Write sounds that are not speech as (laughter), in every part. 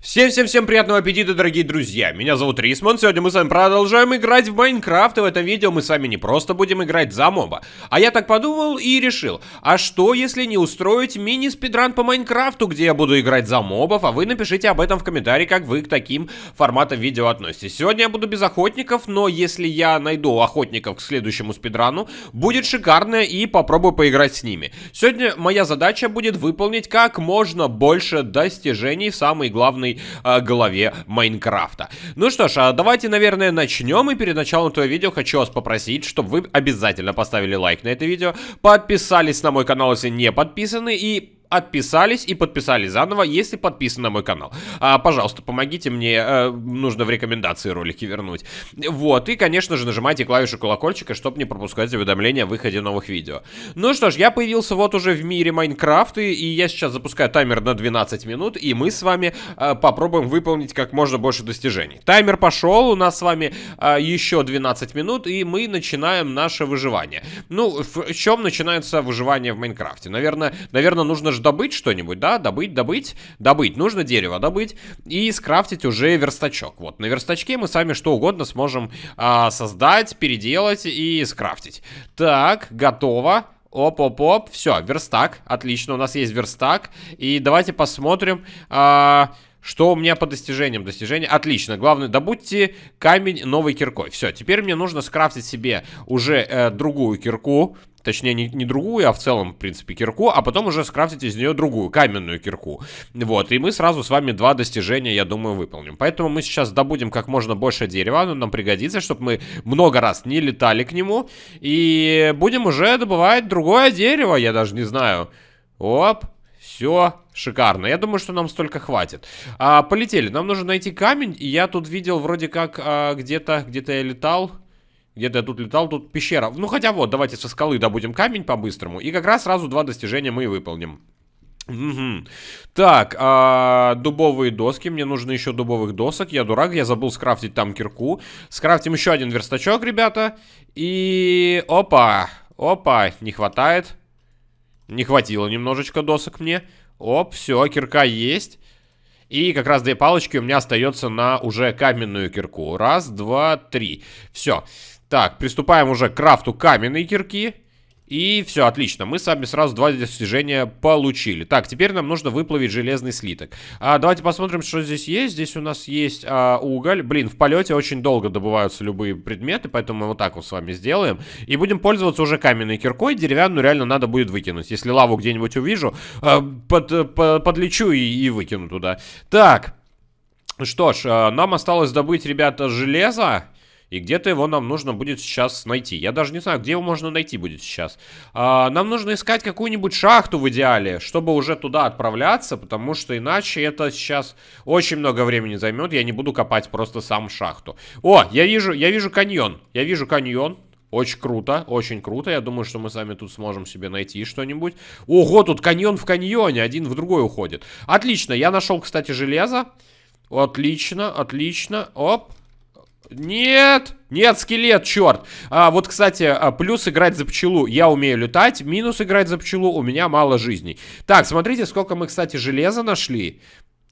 Всем-всем-всем приятного аппетита, дорогие друзья! Меня зовут Рисман, сегодня мы с вами продолжаем играть в Майнкрафт, и в этом видео мы с вами не просто будем играть за моба. А я так подумал и решил, а что если не устроить мини-спидран по Майнкрафту, где я буду играть за мобов, а вы напишите об этом в комментарии, как вы к таким форматам видео относитесь. Сегодня я буду без охотников, но если я найду охотников к следующему спидрану, будет шикарно и попробую поиграть с ними. Сегодня моя задача будет выполнить как можно больше достижений, самые главные полной э, а, голове Майнкрафта. Ну что ж, а давайте, наверное, начнем. И перед началом этого видео хочу вас попросить, чтобы вы обязательно поставили лайк на это видео, подписались на мой канал, если не подписаны, и отписались и подписались заново, если подписаны на мой канал. А, пожалуйста, помогите мне, а, нужно в рекомендации ролики вернуть. Вот, и, конечно же, нажимайте клавишу колокольчика, чтобы не пропускать уведомления о выходе новых видео. Ну что ж, я появился вот уже в мире Майнкрафта, и, я сейчас запускаю таймер на 12 минут, и мы с вами а, попробуем выполнить как можно больше достижений. Таймер пошел, у нас с вами а, еще 12 минут, и мы начинаем наше выживание. Ну, в чем начинается выживание в Майнкрафте? Наверное, наверное нужно же добыть что-нибудь, да, добыть, добыть, добыть. Нужно дерево добыть и скрафтить уже верстачок. Вот, на верстачке мы сами что угодно сможем а, создать, переделать и скрафтить. Так, готово. Оп-оп-оп, все, верстак, отлично, у нас есть верстак, и давайте посмотрим, а, что у меня по достижениям? Достижения отлично. Главное, добудьте камень новой киркой. Все, теперь мне нужно скрафтить себе уже э, другую кирку. Точнее, не, не другую, а в целом, в принципе, кирку, а потом уже скрафтить из нее другую, каменную кирку. Вот, и мы сразу с вами два достижения, я думаю, выполним. Поэтому мы сейчас добудем как можно больше дерева, оно нам пригодится, чтобы мы много раз не летали к нему. И будем уже добывать другое дерево, я даже не знаю. Оп, все шикарно. Я думаю, что нам столько хватит. А, полетели. Нам нужно найти камень. И я тут видел вроде как а, где-то, где-то я летал. Где-то я тут летал, тут пещера. Ну хотя вот, давайте со скалы добудем камень по-быстрому. И как раз сразу два достижения мы и выполним. Угу. Так, а, дубовые доски. Мне нужно еще дубовых досок. Я дурак, я забыл скрафтить там кирку. Скрафтим еще один верстачок, ребята. И... Опа! Опа, не хватает. Не хватило немножечко досок мне. Оп, все, кирка есть. И как раз две палочки у меня остается на уже каменную кирку. Раз, два, три. Все. Так, приступаем уже к крафту каменной кирки. И все, отлично, мы с вами сразу два достижения получили. Так, теперь нам нужно выплавить железный слиток. А, давайте посмотрим, что здесь есть. Здесь у нас есть а, уголь. Блин, в полете очень долго добываются любые предметы, поэтому мы вот так вот с вами сделаем. И будем пользоваться уже каменной киркой. Деревянную реально надо будет выкинуть. Если лаву где-нибудь увижу, а, под, под, подлечу и, и выкину туда. Так, что ж, а, нам осталось добыть, ребята, железо. И где-то его нам нужно будет сейчас найти. Я даже не знаю, где его можно найти будет сейчас. А, нам нужно искать какую-нибудь шахту в идеале, чтобы уже туда отправляться, потому что иначе это сейчас очень много времени займет. Я не буду копать просто сам шахту. О, я вижу, я вижу каньон. Я вижу каньон. Очень круто, очень круто. Я думаю, что мы сами тут сможем себе найти что-нибудь. Ого, тут каньон в каньоне, один в другой уходит. Отлично, я нашел, кстати, железо. Отлично, отлично. Оп. Нет! Нет, скелет, черт! А, вот, кстати, а, плюс играть за пчелу. Я умею летать. Минус играть за пчелу. У меня мало жизней. Так, смотрите, сколько мы, кстати, железа нашли.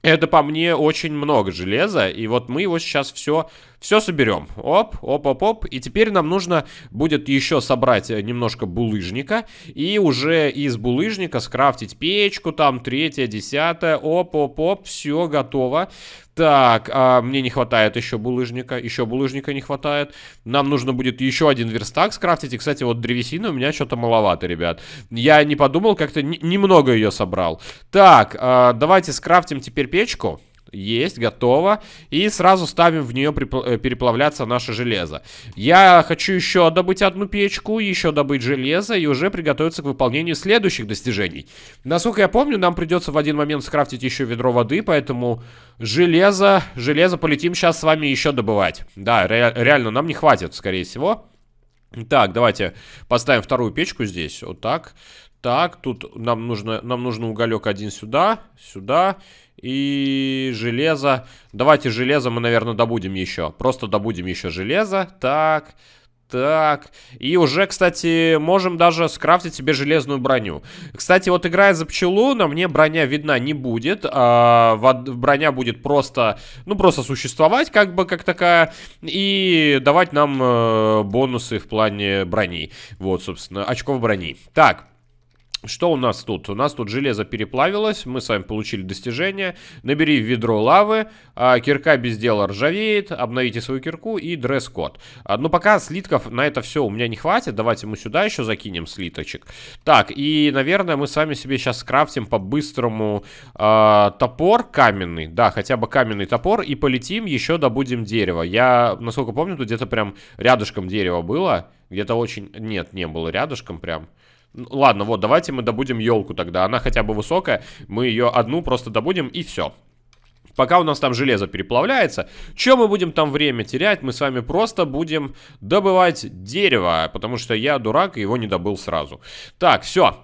Это, по мне, очень много железа. И вот мы его сейчас все все соберем. Оп, оп, оп, оп. И теперь нам нужно будет еще собрать э, немножко булыжника. И уже из булыжника скрафтить печку, там третья, десятая, Оп, оп, оп, все готово. Так, а мне не хватает еще булыжника, еще булыжника не хватает. Нам нужно будет еще один верстак скрафтить. И, кстати, вот древесины у меня что-то маловато, ребят. Я не подумал, как-то немного ее собрал. Так, а, давайте скрафтим теперь печку. Есть, готово. И сразу ставим в нее э, переплавляться наше железо. Я хочу еще добыть одну печку, еще добыть железо и уже приготовиться к выполнению следующих достижений. Насколько я помню, нам придется в один момент скрафтить еще ведро воды, поэтому железо, железо полетим сейчас с вами еще добывать. Да, ре реально нам не хватит, скорее всего. Так, давайте поставим вторую печку здесь, вот так. Так, тут нам нужно, нам нужно уголек один сюда, сюда и железо. Давайте железо мы, наверное, добудем еще. Просто добудем еще железо. Так, так, и уже, кстати, можем даже скрафтить себе железную броню. Кстати, вот играя за пчелу, на мне броня видна не будет. А броня будет просто, ну, просто существовать, как бы, как такая, и давать нам э, бонусы в плане брони. Вот, собственно, очков брони. Так. Что у нас тут? У нас тут железо переплавилось, мы с вами получили достижение. Набери ведро лавы, а, кирка без дела ржавеет, обновите свою кирку и дресс-код. А, Но ну, пока слитков на это все у меня не хватит, давайте мы сюда еще закинем слиточек. Так, и, наверное, мы сами себе сейчас скрафтим по-быстрому э, топор каменный, да, хотя бы каменный топор, и полетим, еще добудем дерево. Я, насколько помню, тут где-то прям рядышком дерево было, где-то очень... Нет, не было рядышком прям... Ладно, вот, давайте мы добудем елку тогда. Она хотя бы высокая. Мы ее одну просто добудем и все. Пока у нас там железо переплавляется, что мы будем там время терять? Мы с вами просто будем добывать дерево, потому что я дурак и его не добыл сразу. Так, все,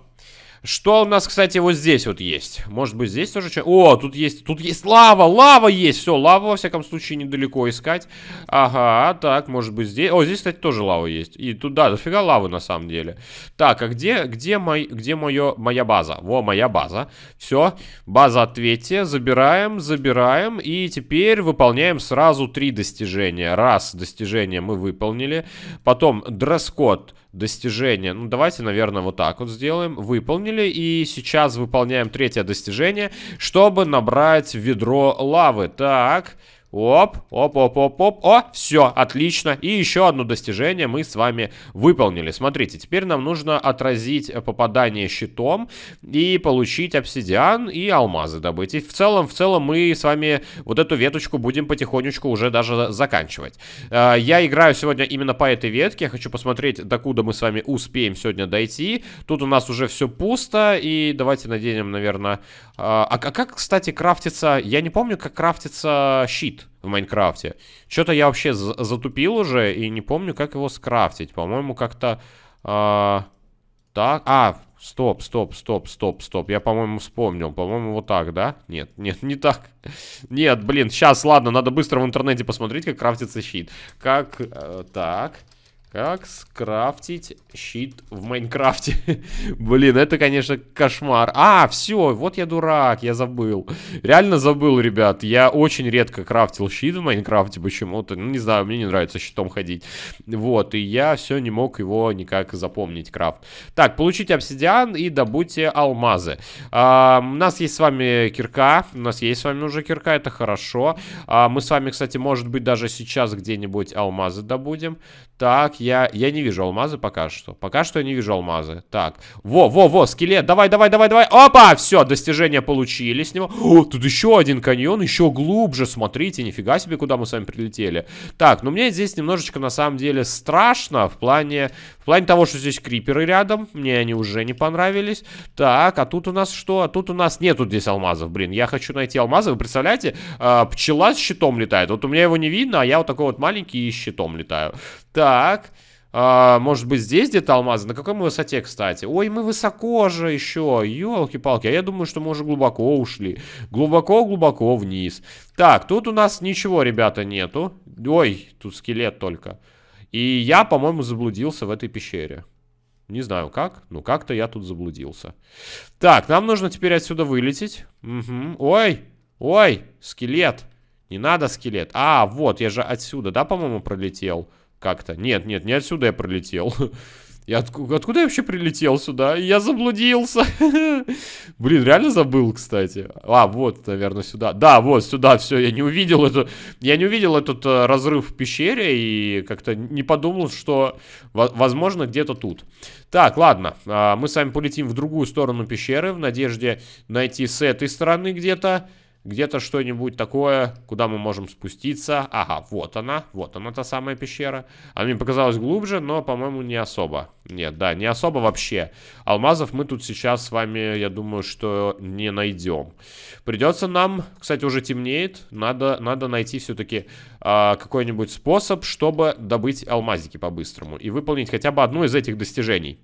что у нас, кстати, вот здесь вот есть? Может быть, здесь тоже что? О, тут есть, тут есть лава, лава есть. Все, лава, во всяком случае, недалеко искать. Ага, так, может быть, здесь... О, здесь, кстати, тоже лава есть. И тут, да, дофига лавы, на самом деле. Так, а где, где, мой, где моё, моя база? Во, моя база. Все, база ответьте. Забираем, забираем. И теперь выполняем сразу три достижения. Раз, достижение мы выполнили. Потом дресс-код достижение. Ну, давайте, наверное, вот так вот сделаем. Выполнили. И сейчас выполняем третье достижение, чтобы набрать ведро лавы. Так, Оп, оп, оп, оп, оп. О, все, отлично. И еще одно достижение мы с вами выполнили. Смотрите, теперь нам нужно отразить попадание щитом и получить обсидиан и алмазы добыть. И в целом, в целом мы с вами вот эту веточку будем потихонечку уже даже заканчивать. Э, я играю сегодня именно по этой ветке. Я хочу посмотреть, докуда мы с вами успеем сегодня дойти. Тут у нас уже все пусто. И давайте наденем, наверное... Э, а, а как, кстати, крафтится... Я не помню, как крафтится щит в Майнкрафте. Что-то я вообще затупил уже и не помню, как его скрафтить. По-моему, как-то... Э, так... А, стоп, стоп, стоп, стоп, стоп. Я, по-моему, вспомнил. По-моему, вот так, да? Нет, нет, не так. (laughs) Нет, блин, сейчас, ладно, надо быстро в интернете посмотреть, как крафтится щит. Как... Э, так... Как скрафтить щит в Майнкрафте? (laughs) Блин, это, конечно, кошмар. А, все, вот я дурак, я забыл. Реально забыл, ребят. Я очень редко крафтил щит в Майнкрафте почему-то. Ну, не знаю, мне не нравится щитом ходить. Вот, и я все не мог его никак запомнить, крафт. Так, получите обсидиан и добудьте алмазы. А, у нас есть с вами кирка. У нас есть с вами уже кирка, это хорошо. А, мы с вами, кстати, может быть, даже сейчас где-нибудь алмазы добудем. Так, я, я не вижу алмазы пока что. Пока что я не вижу алмазы. Так, во-во-во, скелет, давай, давай, давай, давай. Опа, все, достижения получили с него. О, тут еще один каньон, еще глубже, смотрите, нифига себе, куда мы с вами прилетели. Так, ну мне здесь немножечко, на самом деле, страшно в плане, в плане того, что здесь криперы рядом. Мне они уже не понравились. Так, а тут у нас что? А тут у нас нету здесь алмазов, блин. Я хочу найти алмазы. Вы представляете, а, пчела с щитом летает. Вот у меня его не видно, а я вот такой вот маленький и с щитом летаю. Так, а, может быть, здесь где-то алмазы? На какой мы высоте, кстати? Ой, мы высоко же еще. Елки-палки. А я думаю, что мы уже глубоко ушли. Глубоко-глубоко вниз. Так, тут у нас ничего, ребята, нету. Ой, тут скелет только. И я, по-моему, заблудился в этой пещере. Не знаю как, но как-то я тут заблудился. Так, нам нужно теперь отсюда вылететь. Угу. Ой, ой, скелет. Не надо скелет. А, вот, я же отсюда, да, по-моему, пролетел? как-то. Нет, нет, не отсюда я пролетел. (laughs) Я откуда, откуда я вообще прилетел сюда? Я заблудился. (laughs) Блин, реально забыл, кстати. А, вот, наверное, сюда. Да, вот, сюда все. Я не увидел эту... Я не увидел этот э, разрыв в пещере и как-то не подумал, что, возможно, где-то тут. Так, ладно. А, мы с вами полетим в другую сторону пещеры в надежде найти с этой стороны где-то... Где-то что-нибудь такое, куда мы можем спуститься. Ага, вот она, вот она та самая пещера. Она мне показалась глубже, но, по-моему, не особо. Нет, да, не особо вообще. Алмазов мы тут сейчас с вами, я думаю, что не найдем. Придется нам, кстати, уже темнеет. Надо, надо найти все-таки э, а, какой-нибудь способ, чтобы добыть алмазики по-быстрому. И выполнить хотя бы одну из этих достижений.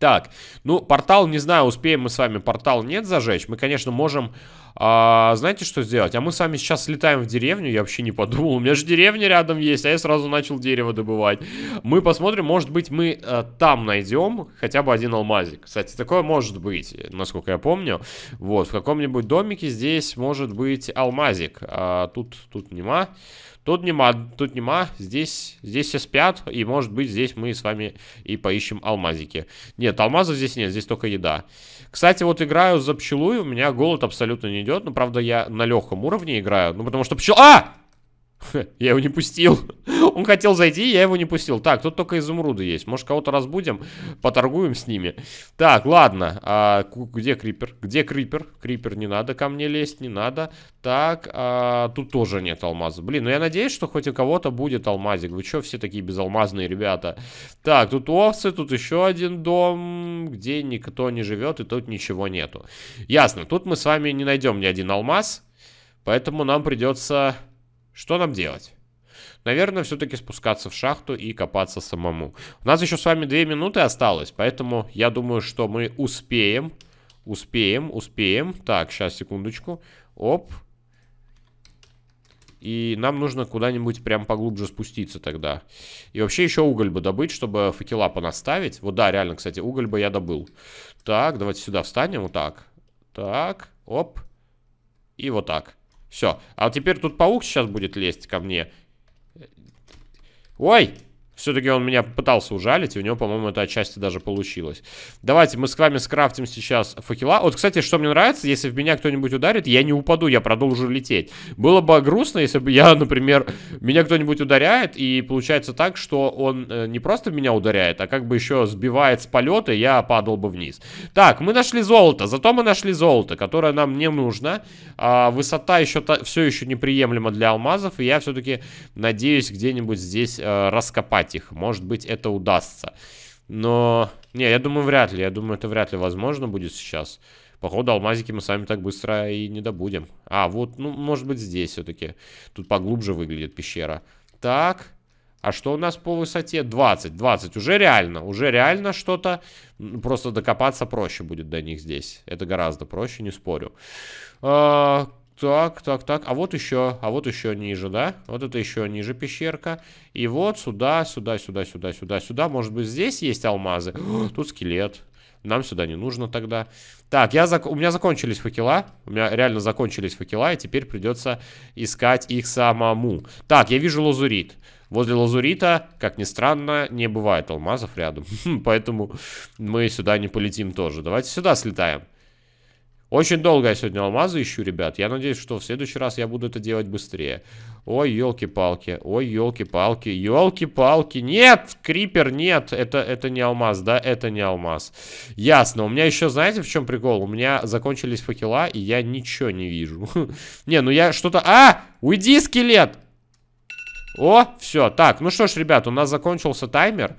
Так, ну, портал, не знаю, успеем мы с вами портал нет зажечь. Мы, конечно, можем а, знаете, что сделать? А мы сами сейчас слетаем в деревню, я вообще не подумал, у меня же деревня рядом есть, а я сразу начал дерево добывать. Мы посмотрим, может быть, мы а, там найдем хотя бы один алмазик. Кстати, такое может быть, насколько я помню. Вот, в каком-нибудь домике здесь может быть алмазик. А, тут, тут нема. Тут нема, тут нема, здесь, здесь все спят, и может быть здесь мы с вами и поищем алмазики. Нет, алмазов здесь нет, здесь только еда. Кстати, вот играю за пчелу, и у меня голод абсолютно не идет. Ну, правда, я на легком уровне играю. Ну, потому что пчел... А! (laughs) Я его не пустил. Он хотел зайти, я его не пустил. Так, тут только изумруды есть. Может, кого-то разбудим? Поторгуем с ними. Так, ладно. А, где крипер? Где крипер? Крипер, не надо ко мне лезть, не надо. Так, а, тут тоже нет алмаза. Блин, ну я надеюсь, что хоть у кого-то будет алмазик. Вы что все такие безалмазные ребята? Так, тут овцы, тут еще один дом, где никто не живет и тут ничего нету. Ясно, тут мы с вами не найдем ни один алмаз. Поэтому нам придется что нам делать? Наверное, все-таки спускаться в шахту и копаться самому. У нас еще с вами две минуты осталось, поэтому я думаю, что мы успеем. Успеем, успеем. Так, сейчас, секундочку. Оп. И нам нужно куда-нибудь прям поглубже спуститься тогда. И вообще еще уголь бы добыть, чтобы факела понаставить. Вот да, реально, кстати, уголь бы я добыл. Так, давайте сюда встанем, вот так. Так, оп. И вот так. Все. А теперь тут паук сейчас будет лезть ко мне. Ой! Все-таки он меня пытался ужалить, и у него, по-моему, это отчасти даже получилось. Давайте мы с вами скрафтим сейчас факела. Вот, кстати, что мне нравится, если в меня кто-нибудь ударит, я не упаду, я продолжу лететь. Было бы грустно, если бы я, (laughs) например, меня кто-нибудь ударяет, и получается так, что он э, не просто меня ударяет, а как бы еще сбивает с полета, и я падал бы вниз. Так, мы нашли золото, зато мы нашли золото, которое нам не нужно. А, высота еще все еще неприемлема для алмазов, и я все-таки надеюсь где-нибудь здесь а, раскопать атаковать их. Может быть, это удастся. Но, не, я думаю, вряд ли. Я думаю, это вряд ли возможно будет сейчас. Походу, алмазики мы сами так быстро и не добудем. А, вот, ну, может быть, здесь все-таки. Тут поглубже выглядит пещера. Так. А что у нас по высоте? 20. 20. Уже реально. Уже реально что-то. Просто докопаться проще будет до них здесь. Это гораздо проще, не спорю. А, так, так, так. А вот еще, а вот еще ниже, да? Вот это еще ниже пещерка. И вот сюда, сюда, сюда, сюда, сюда, сюда. Может быть, здесь есть алмазы? (gasps) тут скелет. Нам сюда не нужно тогда. Так, я зак... у меня закончились факела. У меня реально закончились факела, и теперь придется искать их самому. Так, я вижу лазурит. Возле лазурита, как ни странно, не бывает алмазов рядом. (laughs) Поэтому мы сюда не полетим тоже. Давайте сюда слетаем. Очень долго я сегодня алмазы ищу, ребят. Я надеюсь, что в следующий раз я буду это делать быстрее. Ой, елки-палки. Ой, елки-палки. Елки-палки. Нет, крипер, нет. Это, это не алмаз, да? Это не алмаз. Ясно. У меня еще, знаете, в чем прикол? У меня закончились факела, и я ничего не вижу. (laughs) Не, ну я что-то... А! Уйди, скелет! О, все. Так, ну что ж, ребят, у нас закончился таймер.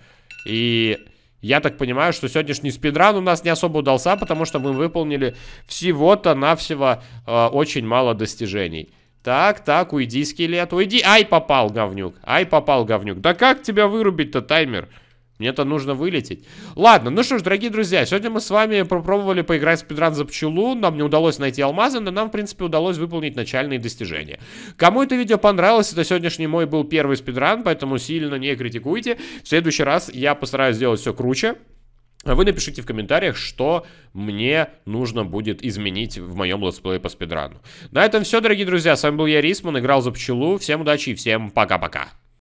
И... Я так понимаю, что сегодняшний спидран у нас не особо удался, потому что мы выполнили всего-то навсего э, очень мало достижений. Так, так, уйди, скелет, уйди. Ай, попал, говнюк. Ай, попал, говнюк. Да как тебя вырубить-то, таймер? Мне-то нужно вылететь. Ладно, ну что ж, дорогие друзья, сегодня мы с вами попробовали поиграть в спидран за пчелу. Нам не удалось найти алмазы, но нам, в принципе, удалось выполнить начальные достижения. Кому это видео понравилось, это сегодняшний мой был первый спидран, поэтому сильно не критикуйте. В следующий раз я постараюсь сделать все круче. А вы напишите в комментариях, что мне нужно будет изменить в моем летсплее по спидрану. На этом все, дорогие друзья. С вами был я, Рисман, играл за пчелу. Всем удачи и всем пока-пока.